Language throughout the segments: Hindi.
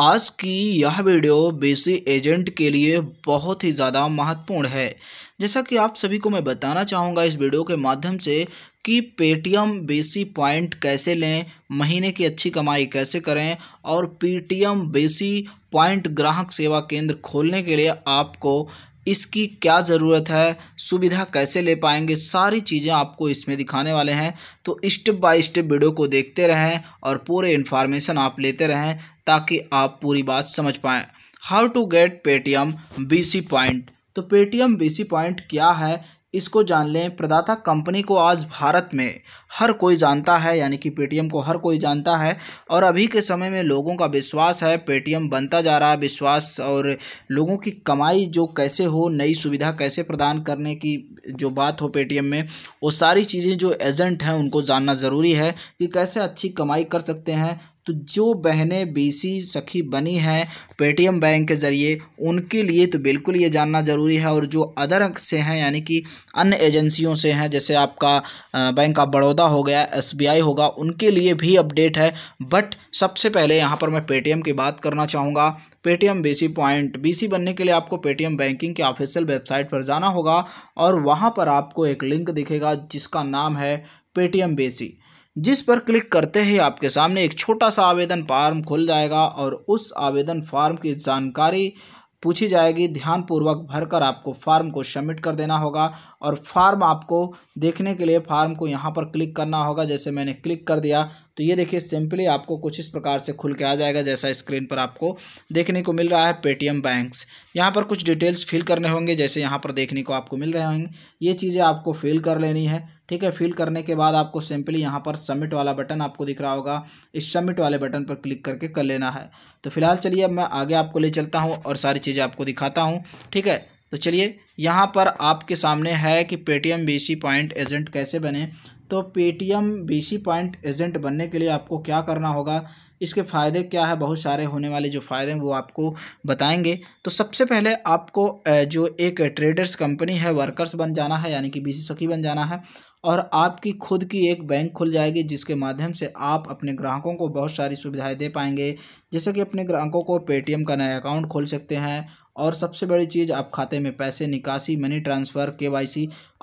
आज की यह वीडियो बेसी एजेंट के लिए बहुत ही ज़्यादा महत्वपूर्ण है जैसा कि आप सभी को मैं बताना चाहूँगा इस वीडियो के माध्यम से कि पेटीएम बेसी पॉइंट कैसे लें महीने की अच्छी कमाई कैसे करें और पेटीएम बेसी पॉइंट ग्राहक सेवा केंद्र खोलने के लिए आपको इसकी क्या ज़रूरत है सुविधा कैसे ले पाएंगे सारी चीज़ें आपको इसमें दिखाने वाले हैं तो स्टेप बाय स्टेप वीडियो को देखते रहें और पूरे इन्फॉर्मेशन आप लेते रहें ताकि आप पूरी बात समझ पाएँ how to get Paytm B point तो पेटीएम बी पॉइंट क्या है इसको जान लें प्रदाता कंपनी को आज भारत में हर कोई जानता है यानी कि पेटीएम को हर कोई जानता है और अभी के समय में लोगों का विश्वास है पेटीएम बनता जा रहा है विश्वास और लोगों की कमाई जो कैसे हो नई सुविधा कैसे प्रदान करने की जो बात हो पेटीएम में वो सारी चीज़ें जो एजेंट हैं उनको जानना ज़रूरी है कि कैसे अच्छी कमाई कर सकते हैं तो जो बहनें बीसी सखी बनी हैं पेटीएम बैंक के ज़रिए उनके लिए तो बिल्कुल ये जानना ज़रूरी है और जो अदर से हैं यानी कि अन्य एजेंसियों से हैं जैसे आपका बैंक ऑफ बड़ौदा हो गया एसबीआई होगा उनके लिए भी अपडेट है बट सबसे पहले यहाँ पर मैं पेटीएम की बात करना चाहूँगा पेटीएम बीसी पॉइंट बीसी बनने के लिए आपको पेटीएम बैंकिंग के ऑफिशियल वेबसाइट पर जाना होगा और वहाँ पर आपको एक लिंक दिखेगा जिसका नाम है पेटीएम बेसी जिस पर क्लिक करते ही आपके सामने एक छोटा सा आवेदन फार्म खुल जाएगा और उस आवेदन फार्म की जानकारी पूछी जाएगी ध्यानपूर्वक भरकर आपको फार्म को सबमिट कर देना होगा और फार्म आपको देखने के लिए फार्म को यहाँ पर क्लिक करना होगा जैसे मैंने क्लिक कर दिया तो ये देखिए सिंपली आपको कुछ इस प्रकार से खुल के आ जाएगा जैसा स्क्रीन पर आपको देखने को मिल रहा है पेटीएम बैंक्स यहाँ पर कुछ डिटेल्स फिल करने होंगे जैसे यहाँ पर देखने को आपको मिल रहे होंगे ये चीज़ें आपको फिल कर लेनी है ठीक है फिल करने के बाद आपको सिंपली यहाँ पर सबमिट वाला बटन आपको दिख रहा होगा इस सबमिट वाले बटन पर क्लिक करके कर लेना है तो फिलहाल चलिए अब मैं आगे आपको ले चलता हूँ और सारी चीज़ें आपको दिखाता हूँ ठीक है तो चलिए यहाँ पर आपके सामने है कि Paytm B C point agent कैसे बने तो पेटीएम बीसी पॉइंट एजेंट बनने के लिए आपको क्या करना होगा इसके फ़ायदे क्या है बहुत सारे होने वाले जो फ़ायदे हैं वो आपको बताएंगे तो सबसे पहले आपको जो एक ट्रेडर्स कंपनी है वर्कर्स बन जाना है यानी कि बीसी सखी बन जाना है और आपकी खुद की एक बैंक खुल जाएगी जिसके माध्यम से आप अपने ग्राहकों को बहुत सारी सुविधाएँ दे पाएंगे जैसे कि अपने ग्राहकों को पेटीएम का नया अकाउंट खोल सकते हैं और सबसे बड़ी चीज़ आप खाते में पैसे निकासी मनी ट्रांसफ़र के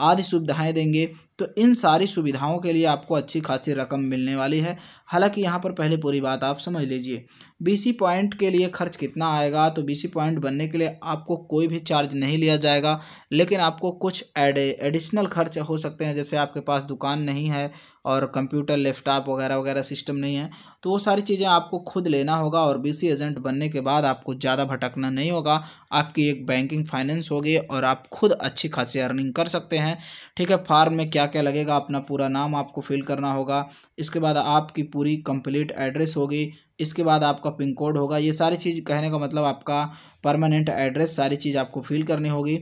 आदि सुविधाएँ देंगे तो इन सारी सुविधाओं के लिए आपको अच्छी खासी रकम मिलने वाली है हालांकि यहाँ पर पहले पूरी बात आप समझ लीजिए बीसी पॉइंट के लिए खर्च कितना आएगा तो बीसी पॉइंट बनने के लिए आपको कोई भी चार्ज नहीं लिया जाएगा लेकिन आपको कुछ एड एडिशनल खर्च हो सकते हैं जैसे आपके पास दुकान नहीं है और कंप्यूटर लैपटॉप वगैरह वगैरह सिस्टम नहीं है तो वो सारी चीज़ें आपको खुद लेना होगा और बी एजेंट बनने के बाद आपको ज़्यादा भटकना नहीं होगा आपकी एक बैंकिंग फाइनेंस होगी और आप खुद अच्छी खासी अर्निंग कर सकते हैं ठीक है फार्म में क्या क्या क्या लगेगा अपना पूरा नाम आपको फिल करना होगा इसके बाद आपकी पूरी कंप्लीट एड्रेस होगी इसके बाद आपका पिन कोड होगा ये सारी चीज़ कहने का मतलब आपका परमानेंट एड्रेस सारी चीज़ आपको फिल करनी होगी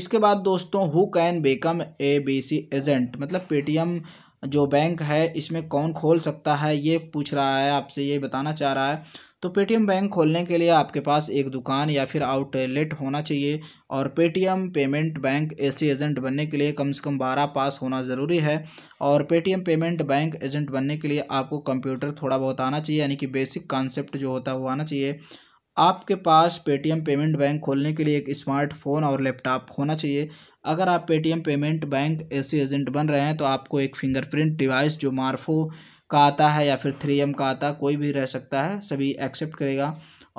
इसके बाद दोस्तों who can become a B C agent मतलब पेटीएम जो बैंक है इसमें कौन खोल सकता है ये पूछ रहा है आपसे ये बताना चाह रहा है तो पेटीएम बैंक खोलने के लिए आपके पास एक दुकान या फिर आउटलेट होना चाहिए और पेटीएम पेमेंट बैंक ऐसे एजेंट बनने के लिए कम से कम बारह पास होना ज़रूरी है और पेटीएम पेमेंट बैंक एजेंट बनने के लिए आपको कंप्यूटर थोड़ा बहुत आना चाहिए यानी कि बेसिक कॉन्सेप्ट जो होता है वो आना चाहिए आपके पास पेटीएम पेमेंट बैंक खोलने के लिए एक स्मार्टफ़ोन और लैपटॉप होना चाहिए अगर आप पेटीएम पेमेंट बैंक ऐसे एजेंट बन रहे हैं तो आपको एक फिंगरप्रिंट डिवाइस जो मार्फो का आता है या फिर थ्री एम का आता है कोई भी रह सकता है सभी एक्सेप्ट करेगा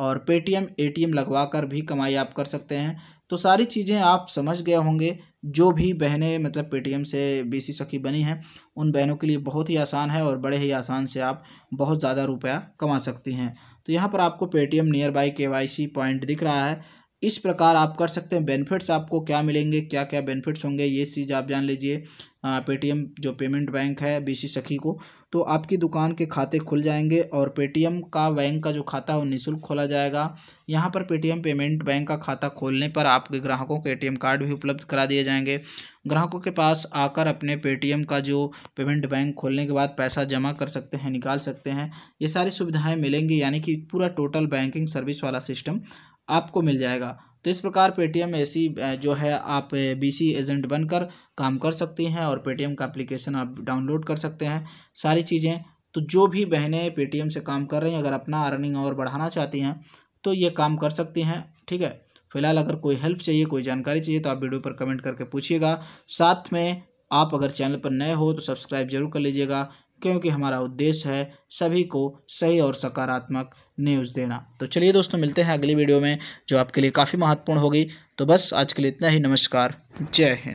और पेटीएम एटीएम लगवा कर भी कमाई आप कर सकते हैं तो सारी चीज़ें आप समझ गए होंगे जो भी बहनें मतलब पेटीएम से बीसी सखी बनी हैं उन बहनों के लिए बहुत ही आसान है और बड़े ही आसान से आप बहुत ज़्यादा रुपया कमा सकती हैं तो यहाँ पर आपको Paytm nearby K Y C point दिख रहा है इस प्रकार आप कर सकते हैं बेनिफिट्स आपको क्या मिलेंगे क्या क्या बेनिफिट्स होंगे ये चीज़ आप जान लीजिए पेटीएम जो पेमेंट बैंक है बीसी सखी को तो आपकी दुकान के खाते खुल जाएंगे और पेटीएम का बैंक का जो खाता है वो निःशुल्क खोला जाएगा यहाँ पर पेटीएम पेमेंट बैंक का खाता खोलने पर आपके ग्राहकों को ए कार्ड भी उपलब्ध करा दिए जाएंगे ग्राहकों के पास आकर अपने पेटीएम का जो पेमेंट बैंक खोलने के बाद पैसा जमा कर सकते हैं निकाल सकते हैं ये सारी सुविधाएँ मिलेंगी यानी कि पूरा टोटल बैंकिंग सर्विस वाला सिस्टम आपको मिल जाएगा तो इस प्रकार पेटीएम ऐसी जो है आप बीसी एजेंट बनकर काम कर सकती हैं और पेटीएम का एप्लीकेशन आप डाउनलोड कर सकते हैं सारी चीज़ें तो जो भी बहनें पेटीएम से काम कर रही हैं अगर अपना अर्निंग और बढ़ाना चाहती हैं तो ये काम कर सकती हैं ठीक है फिलहाल अगर कोई हेल्प चाहिए कोई जानकारी चाहिए तो आप वीडियो पर कमेंट करके पूछिएगा साथ में आप अगर चैनल पर नए हो तो सब्सक्राइब जरूर कर लीजिएगा क्योंकि हमारा उद्देश्य है सभी को सही और सकारात्मक न्यूज़ देना तो चलिए दोस्तों मिलते हैं अगली वीडियो में जो आपके लिए काफ़ी महत्वपूर्ण होगी तो बस आज के लिए इतना ही नमस्कार जय हिंद